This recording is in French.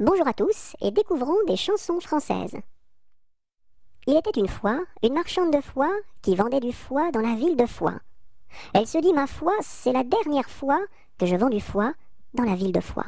Bonjour à tous et découvrons des chansons françaises. Il était une fois une marchande de foie qui vendait du foie dans la ville de Foix. Elle se dit Ma foi, c'est la dernière fois que je vends du foie dans la ville de Foix.